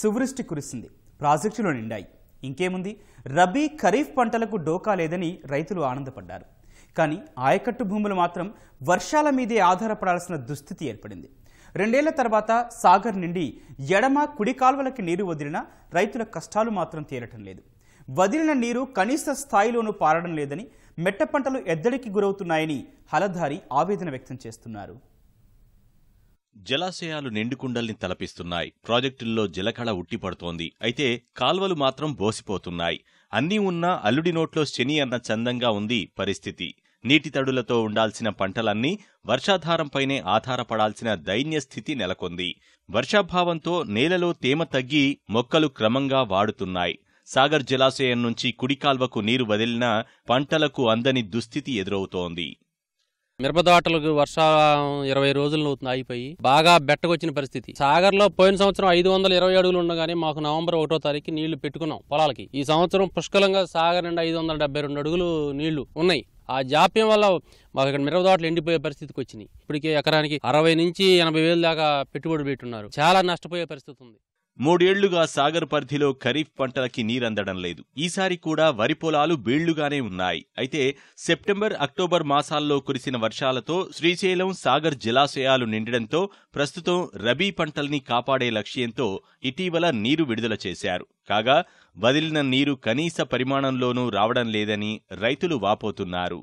సువృష్టి కురిసింది ప్రాజెక్టులు నిండాయి ఇంకేముంది రబీ ఖరీఫ్ పంటలకు డోకా లేదని రైతులు ఆనందపడ్డారు కానీ ఆయకట్టు భూములు మాత్రం వర్షాల మీదే ఆధారపడాల్సిన దుస్థితి ఏర్పడింది రెండేళ్ల తర్వాత సాగర్ నుండి ఎడమ కుడి కాల్వలకి నీరు వదిలినా రైతుల కష్టాలు మాత్రం తీరటం లేదు వదిలిన నీరు కనీస స్థాయిలోనూ పారడం లేదని మెట్ట పంటలు ఎద్దడికి గురవుతున్నాయని హలధారి ఆవేదన వ్యక్తం చేస్తున్నారు జలాశయాలు నిండుకుండల్ని తలపిస్తున్నాయి ప్రాజెక్టుల్లో జలకళ ఉట్టిపడుతోంది అయితే కాల్వలు మాత్రం బోసిపోతున్నాయి అన్నీ ఉన్నా అల్లుడి నోట్లో శని అన్న చందంగా ఉంది పరిస్థితి నీటి తడులతో ఉండాల్సిన పంటలన్నీ వర్షాధారంపైనే ఆధారపడాల్సిన దైన్య స్థితి నెలకొంది వర్షాభావంతో నేలలో తేమ తగ్గి మొక్కలు క్రమంగా వాడుతున్నాయి సాగర్ జలాశయం నుంచి కుడికాల్వకు నీరు వదిలినా పంటలకు అందని దుస్థితి ఎదురవుతోంది మిరపదాటలకు వర్షాలు ఇరవై రోజులు అవుతుంది ఆగిపోయి బాగా బెట్టకొచ్చిన పరిస్థితి సాగర్ లో పోయిన సంవత్సరం ఐదు వందల ఇరవై అడుగులు ఉండగానే మాకు నవంబర్ ఒకటో తారీఖు నీళ్లు పెట్టుకున్నాం పొలాలకి ఈ సంవత్సరం పుష్కలంగా సాగర్ నుండి ఐదు వందల డెబ్బై రెండు అడుగులు నీళ్లు ఉన్నాయి ఆ జాప్యం వల్ల మాకు ఇక్కడ మిరపదాట్లు ఎండిపోయే పరిస్థితికి వచ్చినాయి ఇప్పటికే ఎకరానికి అరవై నుంచి ఎనభై వేలు దాకా పెట్టుబడి పెట్టున్నారు చాలా నష్టపోయే పరిస్థితి ఉంది మూడేళ్లుగా సాగర్ పరిధిలో ఖరీఫ్ పంటలకి నీరందడం లేదు ఈసారి కూడా వరి పొలాలు బీళ్లుగానే ఉన్నాయి అయితే సెప్టెంబర్ అక్టోబర్ మాసాల్లో కురిసిన వర్షాలతో శ్రీశైలం సాగర్ జలాశయాలు నిండడంతో ప్రస్తుతం రబీ పంటల్ని కాపాడే లక్ష్యంతో ఇటీవల నీరు విడుదల చేశారు కాగా వదిలిన నీరు కనీస పరిమాణంలోనూ రావడం లేదని రైతులు వాపోతున్నారు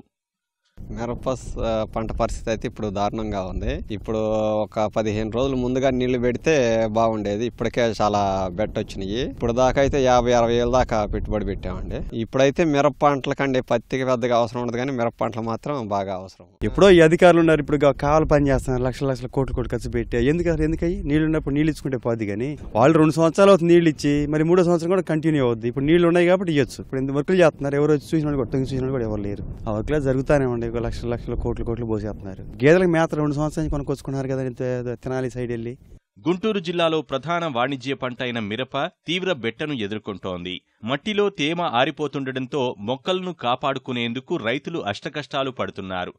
మిరప పంట పరిస్థితి అయితే ఇప్పుడు దారుణంగా ఉంది ఇప్పుడు ఒక పదిహేను రోజులు ముందుగా నీళ్లు పెడితే బాగుండేది ఇప్పటికే చాలా బెట్ వచ్చినాయి ఇప్పుడు దాకా అయితే యాభై అరవై వేలు దాకా పెట్టుబడి పెట్టామండి ఇప్పుడైతే మిరప పంటల కంటే పత్తికి పెద్దగా అవసరం ఉండదు కానీ మిరప పంటలు మాత్రం బాగా అవసరం ఎప్పుడో ఈ అధికారులు ఉన్నారు ఇప్పుడు కావాలి పని చేస్తున్నారు లక్షల లక్షల కోట్లు కోట్లు ఖర్చు పెట్టే ఎందుకంటే ఎందుకయ్యి నీళ్ళు ఉన్నప్పుడు నీళ్ళు ఇచ్చుకుంటే పోదు కానీ వాళ్ళు రెండు సంవత్సరాలు అవుతుంది నీళ్ళు ఇచ్చి మరి మూడో సంవత్సరం కూడా కంటిన్యూ అవుద్ది ఇప్పుడు నీళ్ళు ఉన్నాయి కాబట్టి ఇవ్వచ్చు ఇప్పుడు ఎంత వర్కులు చేస్తున్నారు ఎవరు వచ్చి చూసిన కూడా చూసిన కూడా ఎవరు లేరు ఆ వర్క్లో జరుగుతానే లేకుండా లక్షల లక్షల కోట్లు కోట్లు పోసేస్తున్నారు గేదెలకు మేత రెండు సంవత్సరాలు కొనుక్కొచ్చుకున్నారు కదా తెనాలి తినాలి సైడ్ వెళ్ళి గుంటూరు జిల్లాలో ప్రధాన వాణిజ్య పంట అయిన మిరప తీవ్ర బెట్టను ఎదుర్కొంటోంది మట్టిలో తేమ ఆరిపోతుండటంతో మొక్కలను కాపాడుకునేందుకు రైతులు అష్టకష్టాలు పడుతున్నారు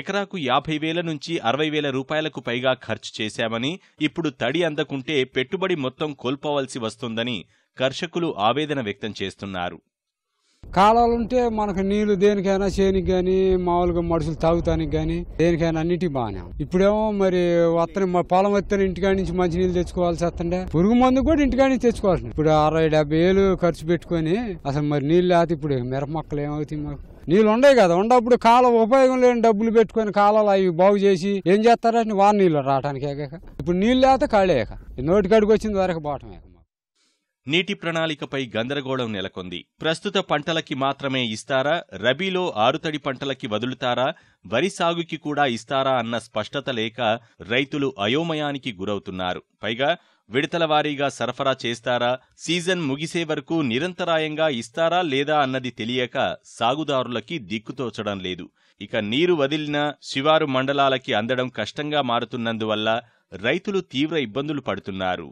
ఎకరాకు యాభై వేల నుంచి అరవై వేల రూపాయలకు పైగా ఖర్చు చేశామని ఇప్పుడు తడి అందకుంటే పెట్టుబడి మొత్తం కోల్పోవలసి వస్తుందని కర్షకులు ఆవేదన వ్యక్తం చేస్తున్నారు కాలాలు ఉంటే మనకు నీళ్లు దేనికైనా చేయనికి కానీ మామూలుగా మడుషులు తాగుతానికి కానీ దేనికైనా అన్నిటికీ బాగానే ఇప్పుడేమో మరి అతని పొలం వత్తని ఇంటికాడి నుంచి మంచి నీళ్ళు తెచ్చుకోవాల్సి వస్తుండే పురుగు మందు కూడా ఇంటికాడి నుంచి తెచ్చుకోవాల్సింది ఇప్పుడు అరవై డెబ్బై ఏళ్ళు ఖర్చు పెట్టుకొని అసలు మరి నీళ్ళు లేదు ఇప్పుడు మిరప మొక్కలు ఏమవుతాయి మాకు నీళ్ళు ఉండవు కదా ఉండప్పుడు కాల ఉపయోగం లేని డబ్బులు పెట్టుకొని కాలాలు అవి బాగు చేసి ఏం చేస్తారని వారి నీళ్ళు రావడానికి ఇప్పుడు నీళ్ళు లేకపోతే నోటి కడుగు వచ్చింది వరకు బాటమే నీటి ప్రణాళికపై గందరగోళం నెలకొంది ప్రస్తుత పంటలకి మాత్రమే ఇస్తారా రబీలో ఆరుతడి పంటలకి వదులుతారా వరి సాగుకి కూడా ఇస్తారా అన్న స్పష్టత లేక రైతులు అయోమయానికి గురవుతున్నారు పైగా విడతల వారీగా సరఫరా చేస్తారా సీజన్ ముగిసే వరకు నిరంతరాయంగా ఇస్తారా లేదా అన్నది తెలియక సాగుదారులకి దిక్కుతోచడం లేదు ఇక నీరు వదిలినా శివారు మండలాలకి అందడం కష్టంగా మారుతున్నందువల్ల రైతులు తీవ్ర ఇబ్బందులు పడుతున్నారు